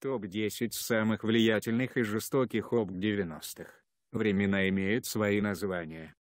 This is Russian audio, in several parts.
Топ-10 самых влиятельных и жестоких об 90-х. Времена имеют свои названия.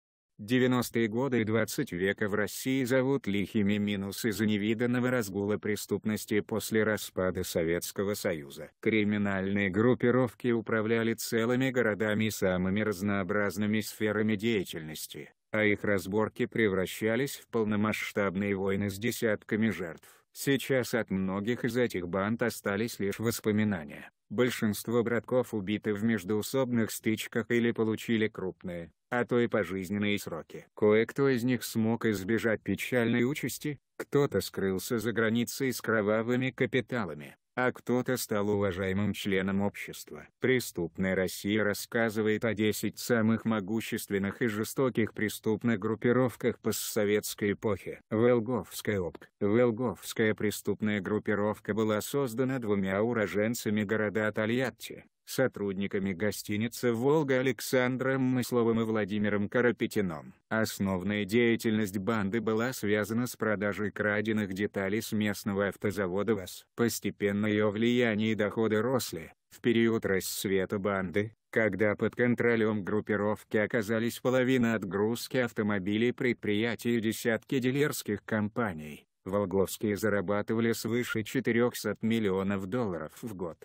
90-е годы и 20 века в России зовут лихими минус из-за невиданного разгула преступности после распада Советского Союза. Криминальные группировки управляли целыми городами и самыми разнообразными сферами деятельности, а их разборки превращались в полномасштабные войны с десятками жертв. Сейчас от многих из этих банд остались лишь воспоминания. Большинство братков убиты в междуусобных стычках или получили крупные, а то и пожизненные сроки. Кое-кто из них смог избежать печальной участи, кто-то скрылся за границей с кровавыми капиталами, а кто-то стал уважаемым членом общества. Преступная Россия рассказывает о 10 самых могущественных и жестоких преступных группировках постсоветской эпохи. Велговская ОПК. Велговская преступная группировка была создана двумя уроженцами города Тольятти, сотрудниками гостиницы «Волга» Александром Мысловым и Владимиром Карапетином. Основная деятельность банды была связана с продажей краденных деталей с местного автозавода ВАЗ. Постепенно ее влияние и доходы росли. В период расцвета банды, когда под контролем группировки оказались половина отгрузки автомобилей предприятий и десятки дилерских компаний, Волговские зарабатывали свыше 400 миллионов долларов в год.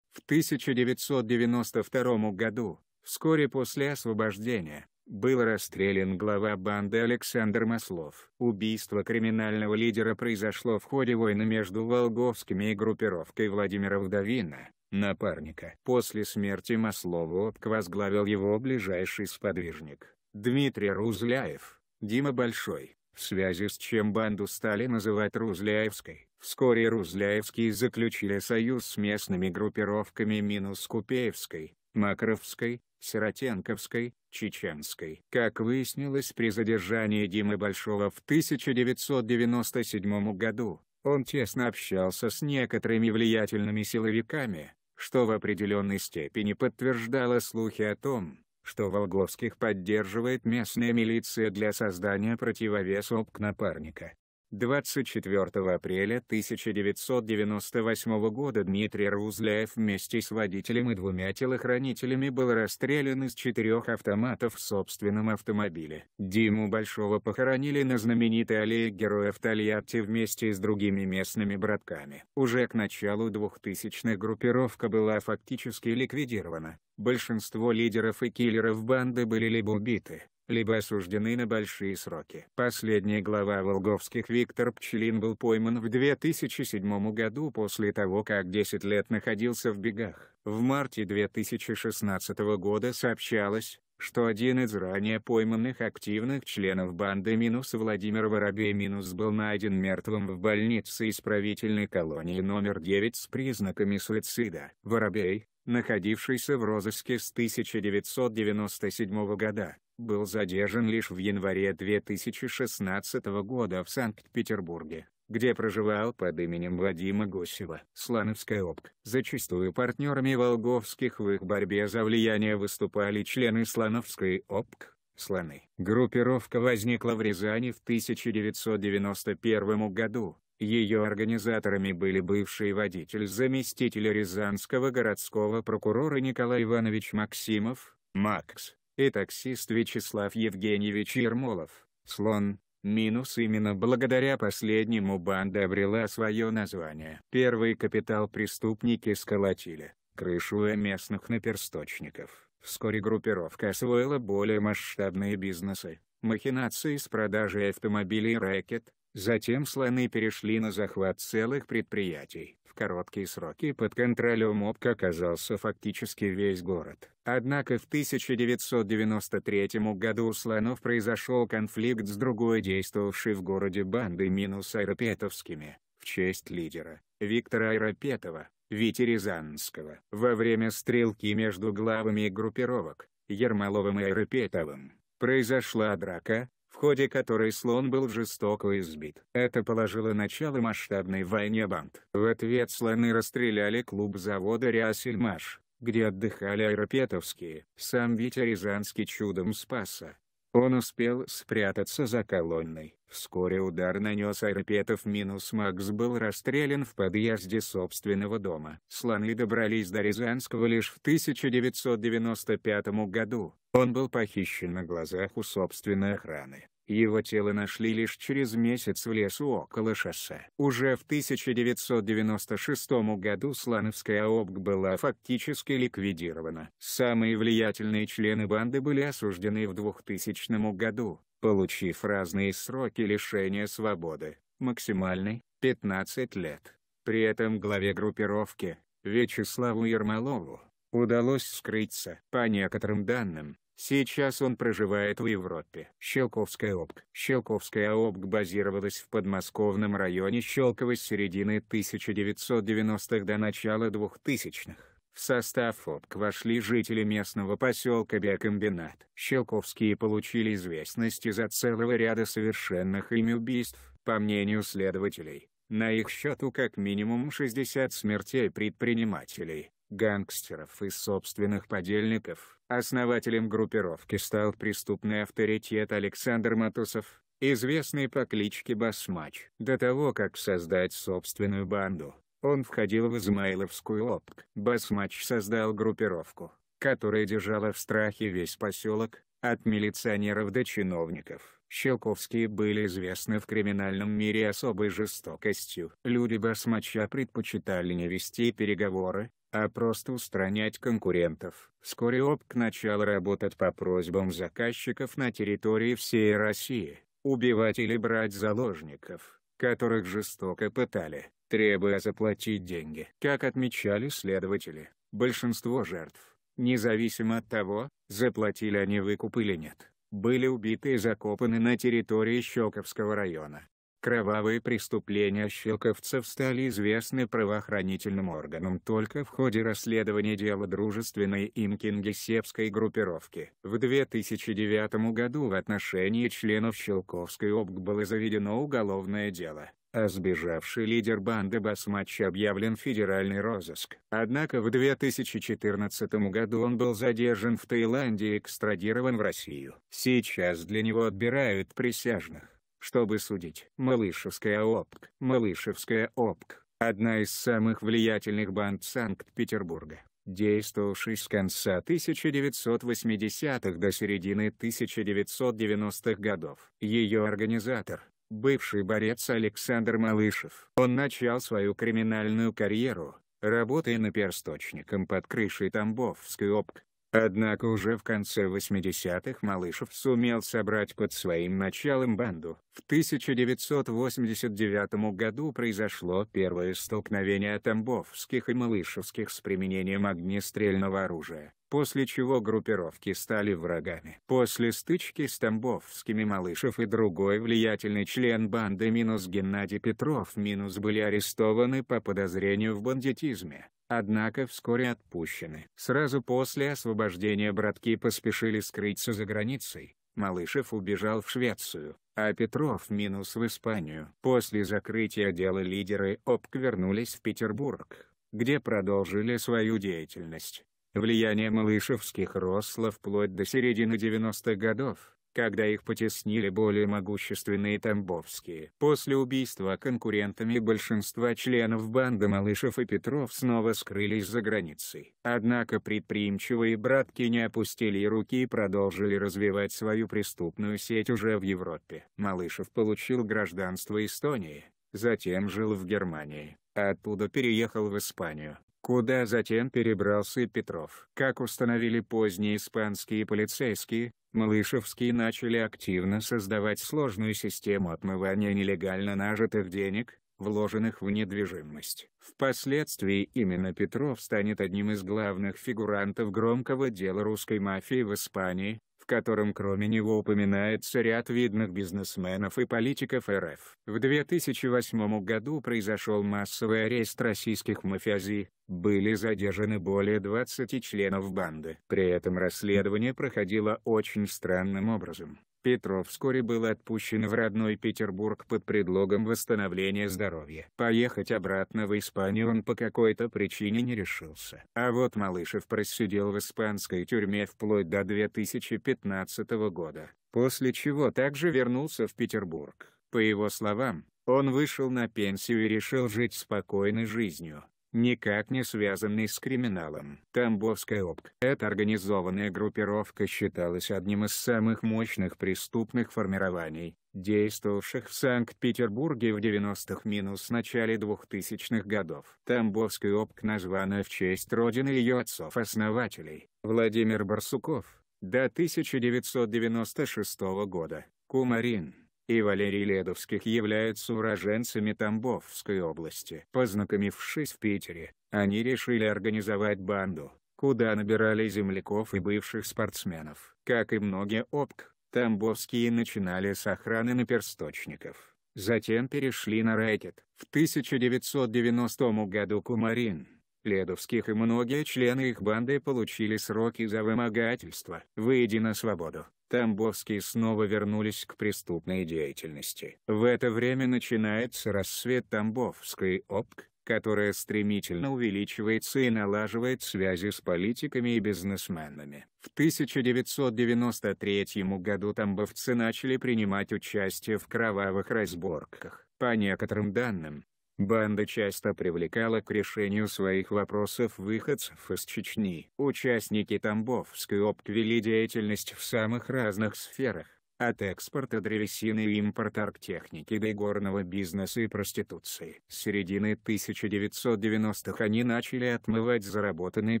В 1992 году, вскоре после освобождения, был расстрелян глава банды Александр Маслов. Убийство криминального лидера произошло в ходе войны между Волговскими и группировкой Владимира Вдовина, напарника. После смерти Маслова ОПК возглавил его ближайший сподвижник, Дмитрий Рузляев, Дима Большой в связи с чем банду стали называть Рузляевской. Вскоре Рузляевские заключили союз с местными группировками минус Купеевской, Макровской, Сиротенковской, Чеченской. Как выяснилось при задержании Димы Большого в 1997 году, он тесно общался с некоторыми влиятельными силовиками, что в определенной степени подтверждало слухи о том, что волговских поддерживает местная милиция для создания противовеса ОПК напарника. 24 апреля 1998 года Дмитрий Рузляев вместе с водителем и двумя телохранителями был расстрелян из четырех автоматов в собственном автомобиле. Диму Большого похоронили на знаменитой аллее героев Тольятти вместе с другими местными братками. Уже к началу 2000-х группировка была фактически ликвидирована. Большинство лидеров и киллеров банды были либо убиты, либо осуждены на большие сроки. Последняя глава Волговских Виктор Пчелин был пойман в 2007 году после того, как 10 лет находился в бегах. В марте 2016 года сообщалось, что один из ранее пойманных активных членов банды минус Владимир Воробей минус был найден мертвым в больнице исправительной колонии номер 9 с признаками суицида. Воробей, находившийся в розыске с 1997 года, был задержан лишь в январе 2016 года в Санкт-Петербурге, где проживал под именем Вадима Гусева. Слановская ОПК. Зачастую партнерами Волговских в их борьбе за влияние выступали члены Слановской ОПК, слоны. Группировка возникла в Рязани в 1991 году. Ее организаторами были бывший водитель заместителя рязанского городского прокурора Николай Иванович Максимов, Макс, и таксист Вячеслав Евгеньевич Ермолов, «Слон». Минус именно благодаря последнему банда обрела свое название. Первый капитал преступники сколотили, крышуя местных наперсточников. Вскоре группировка освоила более масштабные бизнесы, махинации с продажей автомобилей рэкет, Затем слоны перешли на захват целых предприятий. В короткие сроки под контролем ОПК оказался фактически весь город. Однако в 1993 году у слонов произошел конфликт с другой действовавшей в городе бандой минус аэропетовскими, в честь лидера, Виктора Аэропетова, Вити Рязанского. Во время стрелки между главами группировок, Ермоловым и Аэропетовым, произошла драка, в ходе которой слон был жестоко избит. Это положило начало масштабной войне банд. В ответ слоны расстреляли клуб завода «Риасельмаш», где отдыхали аэропетовские. Сам Витя Рязанский чудом спасся, он успел спрятаться за колонной. Вскоре удар нанес Арпетов минус Макс был расстрелян в подъезде собственного дома. Слоны добрались до Рязанского лишь в 1995 году. Он был похищен на глазах у собственной охраны. Его тело нашли лишь через месяц в лесу около шоссе. Уже в 1996 году Слановская ОБГ была фактически ликвидирована. Самые влиятельные члены банды были осуждены в 2000 году, получив разные сроки лишения свободы, максимальный – 15 лет. При этом главе группировки, Вячеславу Ермолову, удалось скрыться. По некоторым данным, Сейчас он проживает в Европе. Щелковская ОБК. Щелковская ОБК базировалась в подмосковном районе Щелково с середины 1990-х до начала 2000-х. В состав ОПК вошли жители местного поселка Биокомбинат. Щелковские получили известность из-за целого ряда совершенных ими убийств, по мнению следователей. На их счету как минимум 60 смертей предпринимателей, гангстеров и собственных подельников. Основателем группировки стал преступный авторитет Александр Матусов, известный по кличке Басмач. До того, как создать собственную банду, он входил в Измайловскую опк. Басмач создал группировку, которая держала в страхе весь поселок, от милиционеров до чиновников. Щелковские были известны в криминальном мире особой жестокостью. Люди басмача предпочитали не вести переговоры, а просто устранять конкурентов. Вскоре ОПК начал работать по просьбам заказчиков на территории всей России, убивать или брать заложников, которых жестоко пытали, требуя заплатить деньги. Как отмечали следователи, большинство жертв, независимо от того, заплатили они выкуп или нет, были убиты и закопаны на территории Щелковского района. Кровавые преступления щелковцев стали известны правоохранительным органам только в ходе расследования дела дружественной им кингисепской группировки. В 2009 году в отношении членов Щелковской ОБГ было заведено уголовное дело, а сбежавший лидер банды Басмач объявлен федеральный розыск. Однако в 2014 году он был задержан в Таиланде и экстрадирован в Россию. Сейчас для него отбирают присяжных. Чтобы судить, Малышевская ОПК, Малышевская ОПК, одна из самых влиятельных банд Санкт-Петербурга, действовавший с конца 1980-х до середины 1990-х годов. Ее организатор, бывший борец Александр Малышев. Он начал свою криминальную карьеру, работая наперсточником под крышей Тамбовской ОПК. Однако уже в конце 80-х Малышев сумел собрать под своим началом банду. В 1989 году произошло первое столкновение тамбовских и малышевских с применением огнестрельного оружия, после чего группировки стали врагами. После стычки с тамбовскими Малышев и другой влиятельный член банды минус Геннадий Петров минус были арестованы по подозрению в бандитизме однако вскоре отпущены. Сразу после освобождения братки поспешили скрыться за границей. Малышев убежал в Швецию, а Петров минус в Испанию. После закрытия дела лидеры ОПК вернулись в Петербург, где продолжили свою деятельность. Влияние малышевских росло вплоть до середины 90-х годов когда их потеснили более могущественные тамбовские. После убийства конкурентами большинства членов банды Малышев и Петров снова скрылись за границей. Однако предприимчивые братки не опустили руки и продолжили развивать свою преступную сеть уже в Европе. Малышев получил гражданство Эстонии, затем жил в Германии, а оттуда переехал в Испанию куда затем перебрался Петров. Как установили поздние испанские полицейские, малышевские начали активно создавать сложную систему отмывания нелегально нажитых денег, вложенных в недвижимость. Впоследствии именно Петров станет одним из главных фигурантов громкого дела русской мафии в Испании, в котором кроме него упоминается ряд видных бизнесменов и политиков РФ. В 2008 году произошел массовый арест российских мафиази, были задержаны более 20 членов банды. При этом расследование проходило очень странным образом. Петро вскоре был отпущен в родной Петербург под предлогом восстановления здоровья. Поехать обратно в Испанию он по какой-то причине не решился. А вот Малышев просидел в испанской тюрьме вплоть до 2015 года, после чего также вернулся в Петербург. По его словам, он вышел на пенсию и решил жить спокойной жизнью никак не связанный с криминалом. Тамбовская ОПК. Эта организованная группировка считалась одним из самых мощных преступных формирований, действовавших в Санкт-Петербурге в 90-х- минус начале 2000-х годов. Тамбовская ОПК названа в честь родины ее отцов-основателей, Владимир Барсуков, до 1996 года, Кумарин и Валерий Ледовских являются уроженцами Тамбовской области. Познакомившись в Питере, они решили организовать банду, куда набирали земляков и бывших спортсменов. Как и многие ОПК, тамбовские начинали с охраны наперсточников. Затем перешли на рэкет. В 1990 году Кумарин, Ледовских и многие члены их банды получили сроки за вымогательство. выйдя на свободу, тамбовские снова вернулись к преступной деятельности. В это время начинается рассвет тамбовской ОПК, которая стремительно увеличивается и налаживает связи с политиками и бизнесменами. В 1993 году тамбовцы начали принимать участие в кровавых разборках. По некоторым данным, Банда часто привлекала к решению своих вопросов выходцев из Чечни. Участники Тамбовской ОПК вели деятельность в самых разных сферах, от экспорта древесины и импорта арктехники до горного бизнеса и проституции. С середины 1990-х они начали отмывать заработанный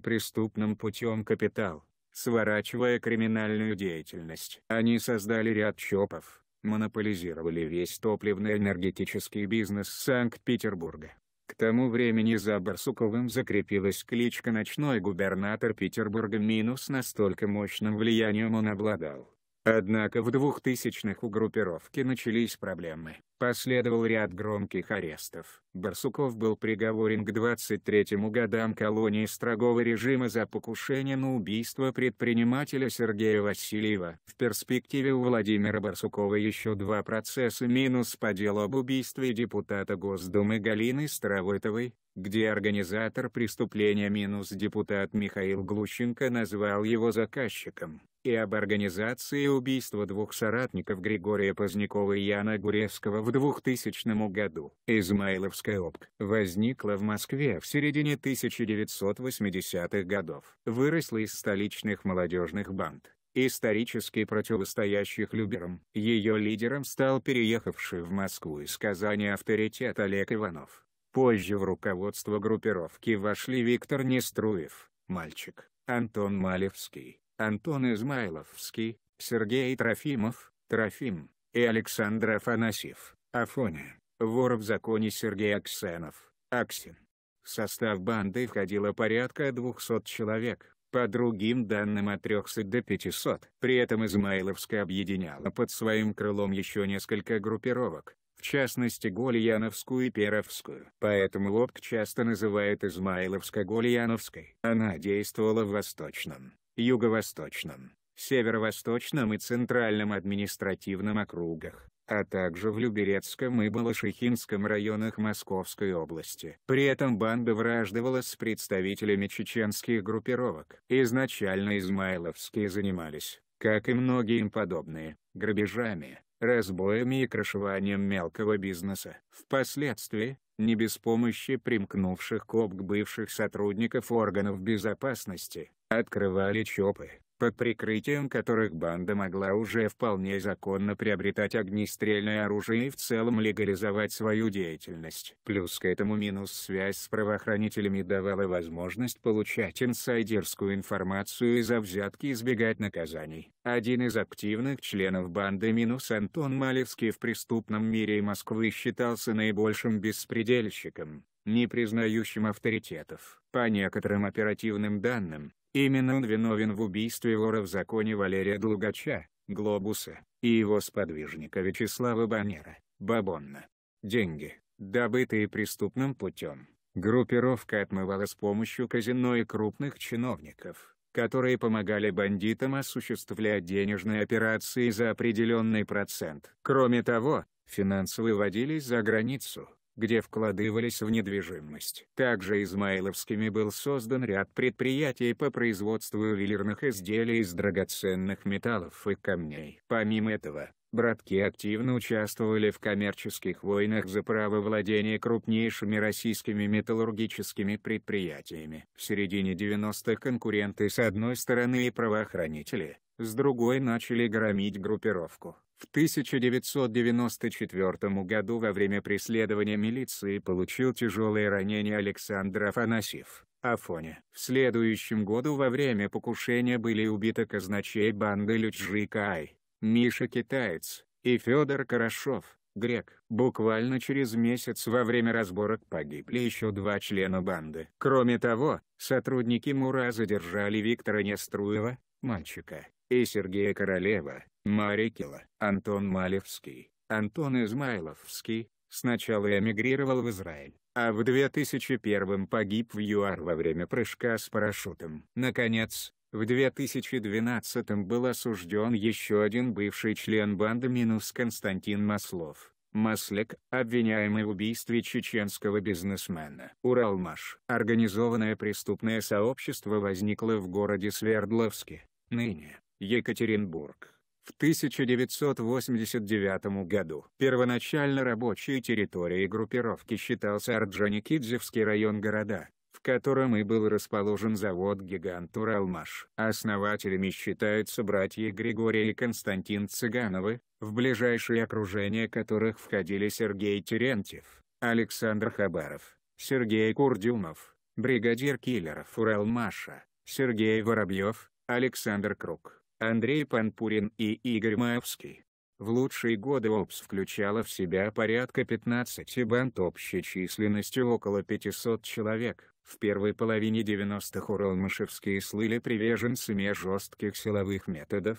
преступным путем капитал, сворачивая криминальную деятельность. Они создали ряд ЧОПов, монополизировали весь топливно-энергетический бизнес Санкт-Петербурга. К тому времени за Барсуковым закрепилась кличка «Ночной губернатор Петербурга» минус настолько мощным влиянием он обладал, Однако в 2000-х у группировки начались проблемы. Последовал ряд громких арестов. Барсуков был приговорен к 23 годам колонии строгого режима за покушение на убийство предпринимателя Сергея Васильева. В перспективе у Владимира Барсукова еще два процесса минус по делу об убийстве депутата Госдумы Галины Старовойтовой, где организатор преступления минус депутат Михаил Глущенко назвал его заказчиком и об организации убийства двух соратников Григория Позднякова и Яна Гуревского в 2000 году. Измайловская ОПК возникла в Москве в середине 1980-х годов. Выросла из столичных молодежных банд, исторически противостоящих Люберам. Ее лидером стал переехавший в Москву из Казани авторитет Олег Иванов. Позже в руководство группировки вошли Виктор Неструев, мальчик, Антон Малевский, Антон Измайловский, Сергей Трофимов, Трофим, и Александр Афанасьев, Афоня, вор в законе Сергей Аксенов, Аксин. В состав банды входило порядка 200 человек, по другим данным от 300 до 500. При этом Измайловская объединяла под своим крылом еще несколько группировок, в частности Гольяновскую и Перовскую. Поэтому Лобк часто называют измайловской гольяновской Она действовала в Восточном, юго-восточном, северо-восточном и центральном административном округах, а также в Люберецком и Балашихинском районах Московской области. При этом банда враждовала с представителями чеченских группировок. Изначально измайловские занимались, как и многие им подобные, грабежами, разбоями и крышеванием мелкого бизнеса. Впоследствии, не без помощи примкнувших к ОПК бывших сотрудников органов безопасности, открывали ЧОПы, под прикрытием которых банда могла уже вполне законно приобретать огнестрельное оружие и в целом легализовать свою деятельность. Плюс к этому минус связь с правоохранителями давала возможность получать инсайдерскую информацию и за взятки избегать наказаний. Один из активных членов банды минус Антон Малевский в преступном мире Москвы считался наибольшим беспредельщиком не признающим авторитетов. По некоторым оперативным данным, Именно он виновен в убийстве вора в законе Валерия Долгача, Глобуса, и его сподвижника Вячеслава Банера, Бабонна. Деньги, добытые преступным путем, группировка отмывала с помощью казино и крупных чиновников, которые помогали бандитам осуществлять денежные операции за определенный процент. Кроме того, финансы выводились за границу, где вкладывались в недвижимость. Также Измайловскими был создан ряд предприятий по производству ювелирных изделий из драгоценных металлов и камней. Помимо этого, братки активно участвовали в коммерческих войнах за право владения крупнейшими российскими металлургическими предприятиями. В середине 90-х конкуренты с одной стороны и правоохранители, с другой начали громить группировку. В 1994 году во время преследования милиции получил тяжелое ранение Александр Афанасьев. Афоня. В следующем году во время покушения были убиты казначей банды Люджи Кай, Миша Китаец и Федор Хорошов, грек. Буквально через месяц во время разборок погибли еще два члена банды. Кроме того, сотрудники Мура задержали Виктора Неструева, мальчика, и Сергея Королева, Марикила, Антон Малевский, Антон Измайловский, сначала эмигрировал в Израиль, а в 2001 погиб в ЮАР во время прыжка с парашютом. Наконец, в 2012 был осужден еще один бывший член банды минус Константин Маслов, Маслек, обвиняемый в убийстве чеченского бизнесмена. Уралмаш. Организованное преступное сообщество возникло в городе Свердловске. Ныне, Екатеринбург. В 1989 году первоначально рабочей территорией группировки считался Орджоникидзевский район города, в котором и был расположен завод-гигант «Уралмаш». Основателями считаются братья Григорий и Константин Цыгановы, в ближайшее окружение которых входили Сергей Терентьев, Александр Хабаров, Сергей Курдюмов, бригадир киллеров «Уралмаша», Сергей Воробьев, Александр Круг. Андрей Панпурин и Игорь Маевский. В лучшие годы ОПС включала в себя порядка 15 банд общей численностью около 500 человек. В первой половине 90-х уралмышевские слыли приверженцами жестких силовых методов,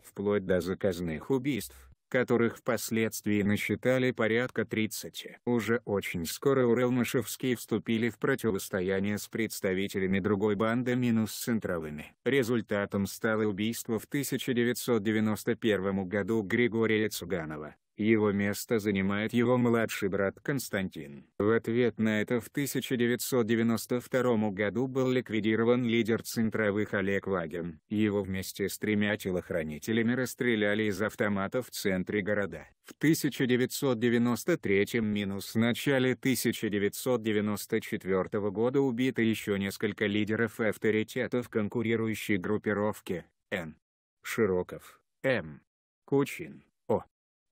вплоть до заказных убийств которых впоследствии насчитали порядка 30. Уже очень скоро урелмышевские вступили в противостояние с представителями другой банды минус центровыми. Результатом стало убийство в 1991 году Григория Цуганова. Его место занимает его младший брат Константин. В ответ на это в 1992 году был ликвидирован лидер центровых Олег Вагин. Его вместе с тремя телохранителями расстреляли из автомата в центре города. В 1993 минус начале 1994 года убито еще несколько лидеров авторитетов конкурирующей группировки, Н. Широков, М. Кучин,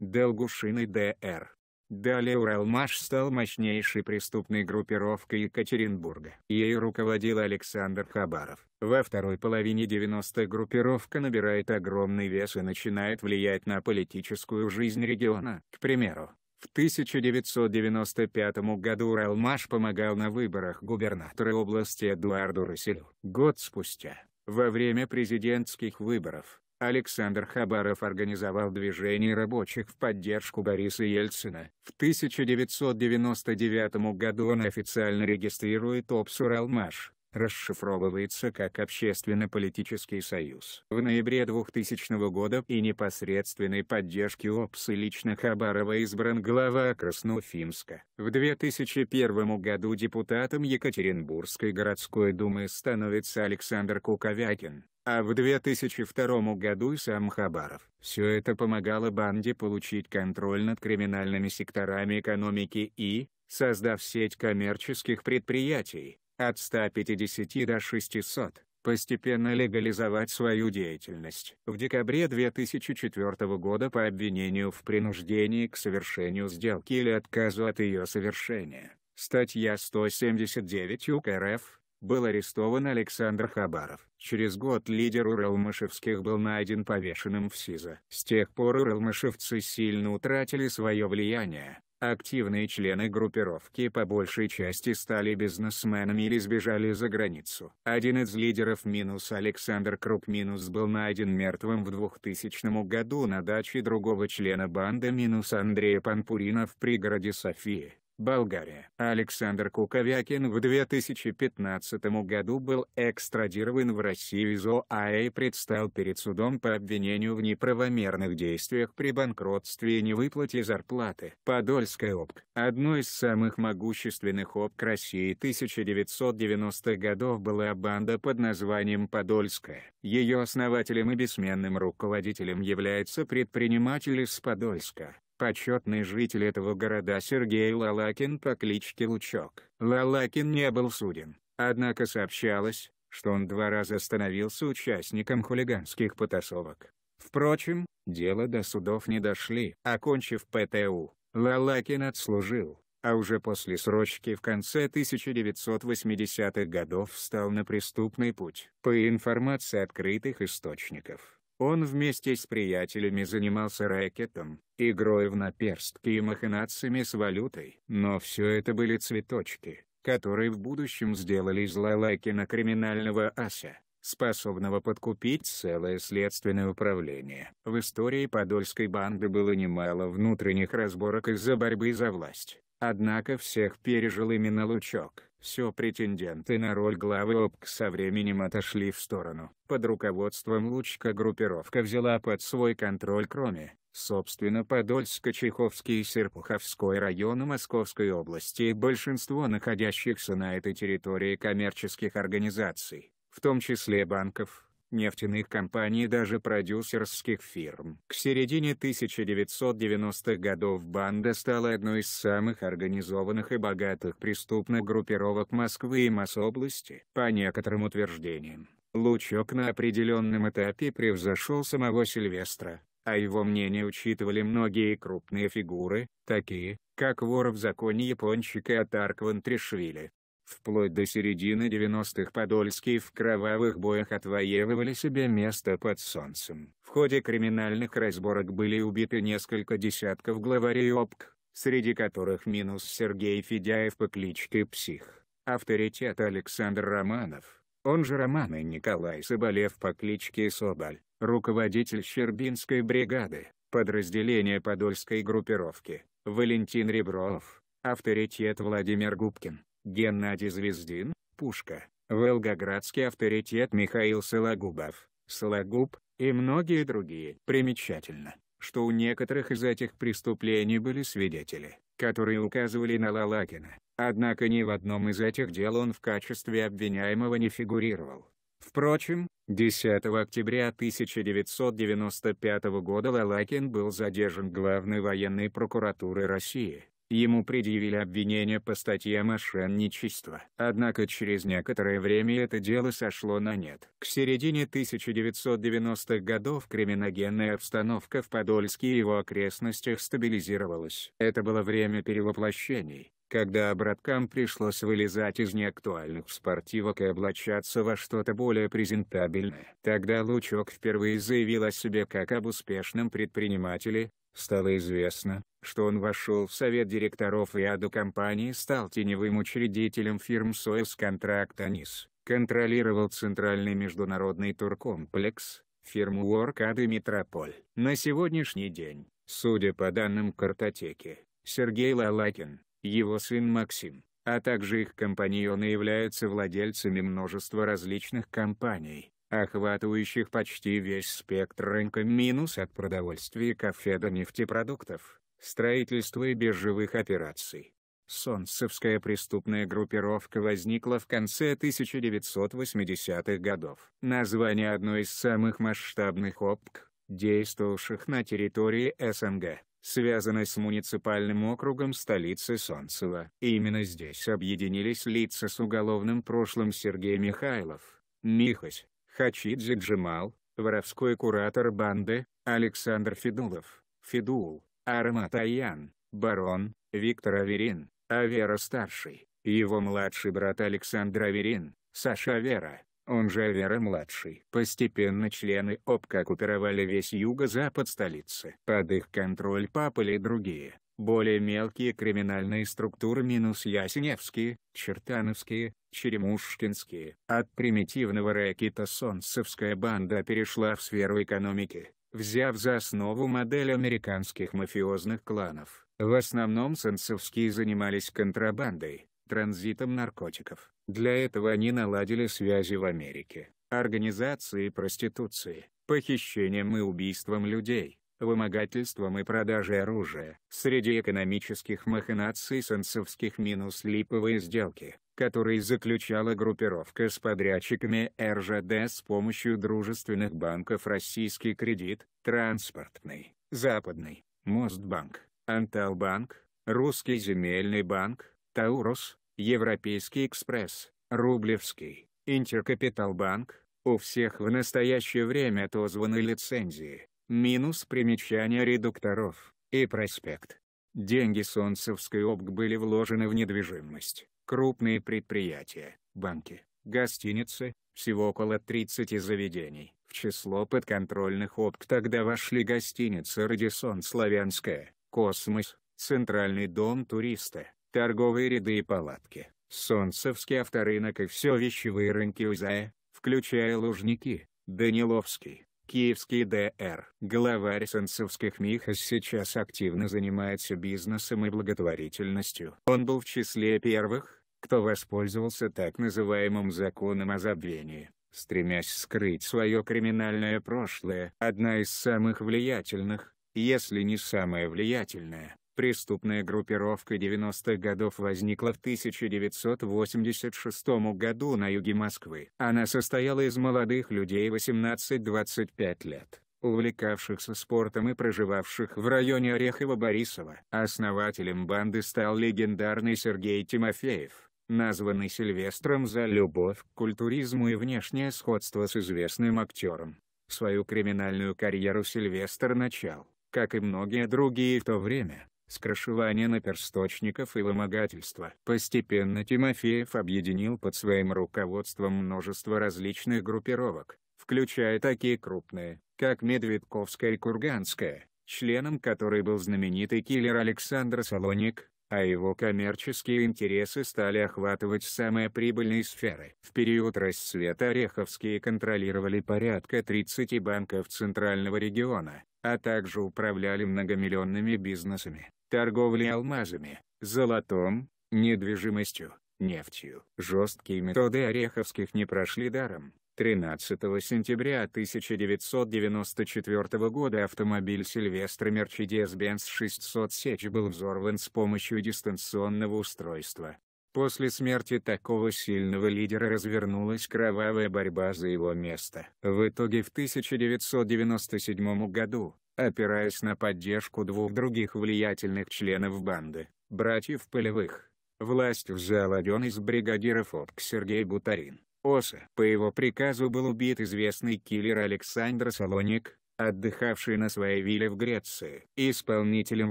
Долгушиной Д.Р. Далее Уралмаш стал мощнейшей преступной группировкой Екатеринбурга. Ею руководил Александр Хабаров. Во второй половине 90-х группировка набирает огромный вес и начинает влиять на политическую жизнь региона. К примеру, в 1995 году Уралмаш помогал на выборах губернатора области Эдуарду Рыселю. Год спустя, во время президентских выборов, Александр Хабаров организовал движение рабочих в поддержку Бориса Ельцина. В 1999 году он официально регистрирует Обсуралмаш, расшифровывается как Общественно-политический союз. В ноябре 2000 года и непосредственной поддержки ОПС лично Хабарова избран глава Красноуфимска. В 2001 году депутатом Екатеринбургской городской думы становится Александр Куковякин а в 2002 году и сам Хабаров. Все это помогало банде получить контроль над криминальными секторами экономики и, создав сеть коммерческих предприятий, от 150 до 600, постепенно легализовать свою деятельность. В декабре 2004 года по обвинению в принуждении к совершению сделки или отказу от ее совершения, статья 179 УК РФ, был арестован Александр Хабаров. Через год лидер уралмышевских был найден повешенным в СИЗО. С тех пор уралмышевцы сильно утратили свое влияние. Активные члены группировки по большей части стали бизнесменами или сбежали за границу. Один из лидеров минус Александр Круг минус был найден мертвым в 2000 году на даче другого члена банды минус Андрея Панпурина в пригороде Софии. Болгария. Александр Куковякин в 2015 году был экстрадирован в Россию из ОАЭ и предстал перед судом по обвинению в неправомерных действиях при банкротстве и невыплате зарплаты. Подольская ОПК – одной из самых могущественных ОПК России 1990-х годов была банда под названием «Подольская». Ее основателем и бессменным руководителем является предприниматель из Подольска, Почетный житель этого города Сергей Лалакин по кличке Лучок. Лалакин не был суден, однако сообщалось, что он два раза становился участником хулиганских потасовок. Впрочем, дело до судов не дошли. Окончив ПТУ, Лалакин отслужил, а уже после срочки в конце 1980-х годов встал на преступный путь. По информации открытых источников, он вместе с приятелями занимался рэкетом, игрой в наперстки и махинациями с валютой. Но все это были цветочки, которые в будущем сделали из Лалакина криминального ася, способного подкупить целое следственное управление. В истории подольской банды было немало внутренних разборок из-за борьбы за власть. Однако всех пережил именно Лучок. Все претенденты на роль главы ОПК со временем отошли в сторону. Под руководством Лучка группировка взяла под свой контроль кроме, собственно Подольско-Чеховский и Серпуховской районы Московской области и большинство находящихся на этой территории коммерческих организаций, в том числе банков, нефтяных компаний и даже продюсерских фирм. К середине 1990-х годов банда стала одной из самых организованных и богатых преступных группировок Москвы и Мособласти. По некоторым утверждениям, Лучок на определенном этапе превзошел самого Сильвестра, а его мнение учитывали многие крупные фигуры, такие, как вор в законе Япончик и Атарк Трешвили. Вплоть до середины 90-х Подольские в кровавых боях отвоевывали себе место под солнцем. В ходе криминальных разборок были убиты несколько десятков главарей ОПК, среди которых минус Сергей Федяев по кличке Псих, авторитет Александр Романов, он же Роман и Николай Соболев по кличке Соболь, руководитель Щербинской бригады, подразделения Подольской группировки, Валентин Ребров, авторитет Владимир Губкин, Геннадий Звездин, Пушка, Волгоградский авторитет Михаил Сологубов, Сологуб и многие другие. Примечательно, что у некоторых из этих преступлений были свидетели, которые указывали на Лалакина, однако ни в одном из этих дел он в качестве обвиняемого не фигурировал. Впрочем, 10 октября 1995 года Лалакин был задержан Главной военной прокуратуры России Ему предъявили обвинение по статье мошенничество. Однако через некоторое время это дело сошло на нет. К середине 1990-х годов криминогенная обстановка в Подольске и его окрестностях стабилизировалась. Это было время перевоплощений когда браткам пришлось вылезать из неактуальных спортивок и облачаться во что-то более презентабельное. Тогда Лучок впервые заявил о себе как об успешном предпринимателе, стало известно, что он вошел в совет директоров и аду компании стал теневым учредителем фирм «Соэс Контракт Анис», контролировал центральный международный туркомплекс, фирму «Уоркад» и «Метрополь». На сегодняшний день, судя по данным картотеки, Сергей Лалакин, его сын Максим, а также их компаньоны являются владельцами множества различных компаний, охватывающих почти весь спектр рынка минус от продовольствия кафе до нефтепродуктов, строительства и биржевых операций. Солнцевская преступная группировка возникла в конце 1980-х годов. Название одной из самых масштабных ОПК, действовавших на территории СНГ связанной с муниципальным округом столицы Солнцева. именно здесь объединились лица с уголовным прошлым Сергей Михайлов, Михась, Хачидзе Джемал, воровской куратор банды, Александр Федулов, Федул, Армат Аян, Барон, Виктор Аверин, Авера-старший, его младший брат Александр Аверин, Саша Авера он же Вера-младший. Постепенно члены ОПК оккупировали весь юго-запад столицы. Под их контроль попали другие, более мелкие криминальные структуры минус Ясеневские, Чертановские, Черемушкинские. От примитивного рэкета солнцевская банда перешла в сферу экономики, взяв за основу модель американских мафиозных кланов. В основном солнцевские занимались контрабандой, транзитом наркотиков для этого они наладили связи в Америке, организации проституции, похищением и убийством людей, вымогательством и продажей оружия. Среди экономических махинаций сенсовских минус липовые сделки, которые заключала группировка с подрядчиками РЖД с помощью дружественных банков «Российский кредит», «Транспортный», «Западный», «Мостбанк», «Анталбанк», «Русский земельный банк», «Таурус», Европейский экспресс, Рублевский, Интеркапиталбанк, у всех в настоящее время отозваны лицензии, минус примечания редукторов и проспект. Деньги Солнцевской ОБГ были вложены в недвижимость, крупные предприятия, банки, гостиницы, всего около 30 заведений. В число подконтрольных ОПК тогда вошли гостиницы «Радисон Славянская», «Космос», «Центральный дом туриста», торговые ряды и палатки, солнцевский авторынок и все вещевые рынки УЗАЯ, включая Лужники, Даниловский, Киевский ДР. Главарь солнцевских Михас сейчас активно занимается бизнесом и благотворительностью. Он был в числе первых, кто воспользовался так называемым законом о забвении, стремясь скрыть свое криминальное прошлое. Одна из самых влиятельных, если не самая влиятельная, Преступная группировка 90-х годов возникла в 1986 году на юге Москвы. Она состояла из молодых людей 18-25 лет, увлекавшихся спортом и проживавших в районе Орехово-Борисова. Основателем банды стал легендарный Сергей Тимофеев, названный Сильвестром за любовь к культуризму и внешнее сходство с известным актером. Свою криминальную карьеру Сильвестр начал, как и многие другие в то время, Скрашивание наперсточников и вымогательство. Постепенно Тимофеев объединил под своим руководством множество различных группировок, включая такие крупные, как Медведковская и Курганская, членом которой был знаменитый киллер Александр Солоник, а его коммерческие интересы стали охватывать самые прибыльные сферы. В период расцвета Ореховские контролировали порядка 30 банков центрального региона, а также управляли многомиллионными бизнесами, торговлей алмазами, золотом, недвижимостью, нефтью. Жесткие методы Ореховских не прошли даром. 13 сентября 1994 года автомобиль Сильвестра Мерчедес-Бенц 600 Сеч был взорван с помощью дистанционного устройства, После смерти такого сильного лидера развернулась кровавая борьба за его место. В итоге в 1997 году, опираясь на поддержку двух других влиятельных членов банды, братьев Полевых, власть взял один из бригадиров ОПК Сергей Бутарин. Оса. По его приказу был убит известный киллер Александр Солоник, отдыхавший на своей вилле в Греции. Исполнителем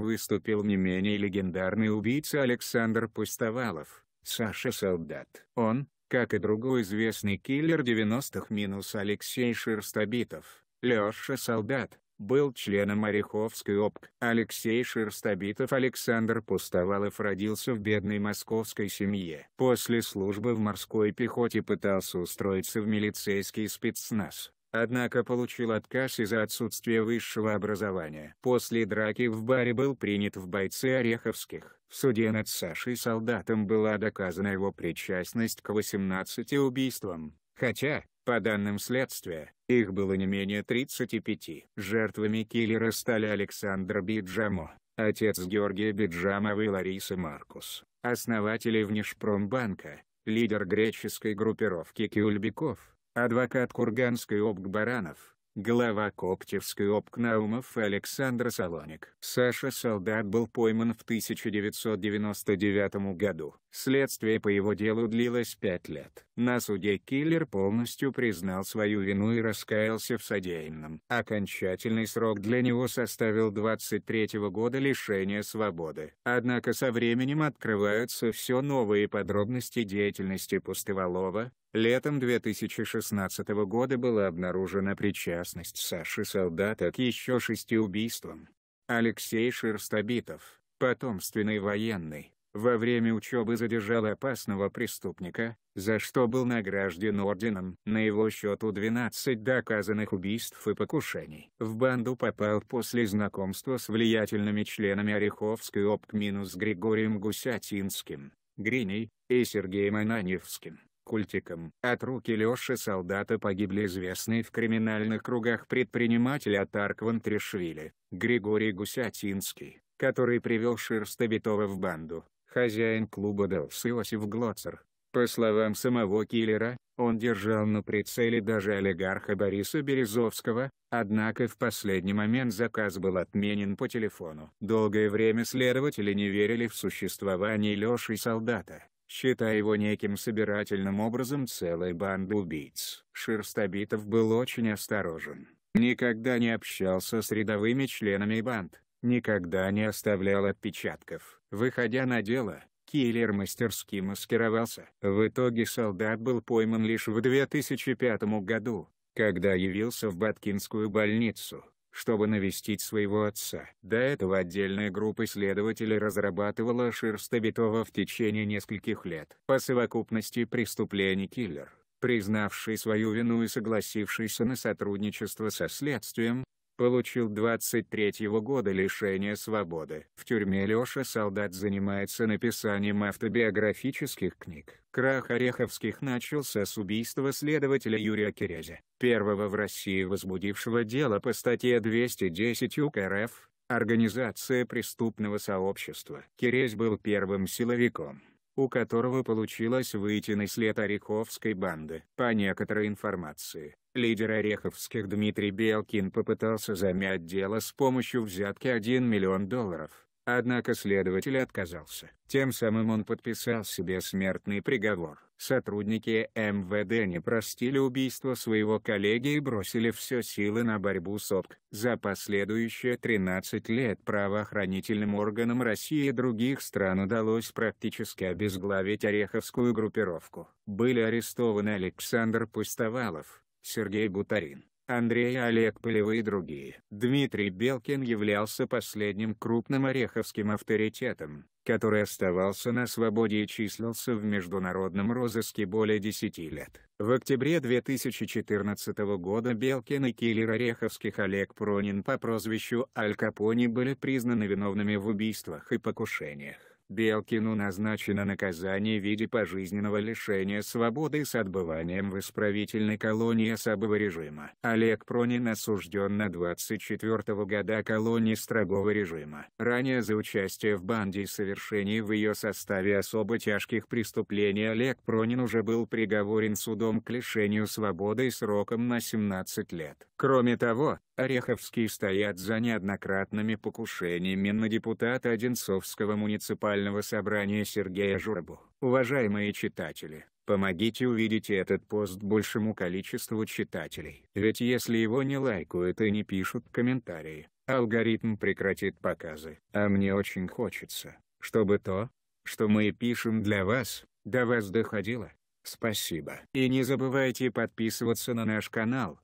выступил не менее легендарный убийца Александр Пустовалов, Саша Солдат. Он, как и другой известный киллер 90-х минус Алексей Шерстобитов, Леша Солдат, был членом Ореховской ОПК. Алексей Шерстобитов Александр Пустовалов родился в бедной московской семье. После службы в морской пехоте пытался устроиться в милицейский спецназ однако получил отказ из-за отсутствия высшего образования. После драки в баре был принят в бойцы Ореховских. В суде над Сашей солдатом была доказана его причастность к 18 убийствам, хотя, по данным следствия, их было не менее 35. Жертвами киллера стали Александр Биджамо, отец Георгия Биджамова и Лариса Маркус, основатели Внешпромбанка, лидер греческой группировки Кюльбиков, адвокат Курганской обк Баранов, глава Коптевской обк Наумов Александр Солоник. Саша Солдат был пойман в 1999 году. Следствие по его делу длилось пять лет. На суде киллер полностью признал свою вину и раскаялся в содеянном. Окончательный срок для него составил 23 года лишения свободы. Однако со временем открываются все новые подробности деятельности Пустовалова, Летом 2016 года была обнаружена причастность Саши Солдата к еще шести убийствам. Алексей Шерстобитов, потомственный военный, во время учебы задержал опасного преступника, за что был награжден орденом. На его счету 12 доказанных убийств и покушений. В банду попал после знакомства с влиятельными членами Ореховской опкмину с Григорием Гусятинским, Гриней и Сергеем Ананьевским культиком. От руки Лёши солдата погибли известные в криминальных кругах предприниматель Атаркван Трешвили, Григорий Гусятинский, который привел Шерстобитова в банду, хозяин клуба Делс Иосиф Глоцер. По словам самого киллера, он держал на прицеле даже олигарха Бориса Березовского, однако в последний момент заказ был отменен по телефону. Долгое время следователи не верили в существование Лёши Солдата считая его неким собирательным образом целой банды убийц. Шерстобитов был очень осторожен, никогда не общался с рядовыми членами банд, никогда не оставлял отпечатков. Выходя на дело, киллер мастерски маскировался. В итоге солдат был пойман лишь в 2005 году, когда явился в Баткинскую больницу, чтобы навестить своего отца. До этого отдельная группа исследователей разрабатывала Ширстовитова в течение нескольких лет. По совокупности преступлений киллер, признавший свою вину и согласившийся на сотрудничество со следствием, получил 23-го года лишения свободы. В тюрьме Лёша Солдат занимается написанием автобиографических книг. Крах Ореховских начался с убийства следователя Юрия Керезя, первого в России возбудившего дело по статье 210 УК РФ, организация преступного сообщества. Керезь был первым силовиком у которого получилось выйти на след Ореховской банды. По некоторой информации, лидер Ореховских Дмитрий Белкин попытался замять дело с помощью взятки 1 миллион долларов. Однако следователь отказался. Тем самым он подписал себе смертный приговор. Сотрудники МВД не простили убийство своего коллеги и бросили все силы на борьбу с ОПК. За последующие 13 лет правоохранительным органам России и других стран удалось практически обезглавить Ореховскую группировку. Были арестованы Александр Пустовалов, Сергей Бутарин, Андрей Олег Пылевы и другие. Дмитрий Белкин являлся последним крупным ореховским авторитетом, который оставался на свободе и числился в международном розыске более 10 лет. В октябре 2014 года Белкин и киллер Ореховских Олег Пронин по прозвищу Аль Капони были признаны виновными в убийствах и покушениях. Белкину назначено наказание в виде пожизненного лишения свободы с отбыванием в исправительной колонии особого режима. Олег Пронин осужден на 24 года колонии строгого режима. Ранее за участие в банде и совершение в ее составе особо тяжких преступлений Олег Пронин уже был приговорен судом к лишению свободы сроком на 17 лет. Кроме того, Ореховские стоят за неоднократными покушениями на депутата Одинцовского муниципального собрания Сергея Журбу. Уважаемые читатели, помогите увидеть этот пост большему количеству читателей. Ведь если его не лайкают и не пишут комментарии, алгоритм прекратит показы. А мне очень хочется, чтобы то, что мы пишем для вас, до вас доходило. Спасибо. И не забывайте подписываться на наш канал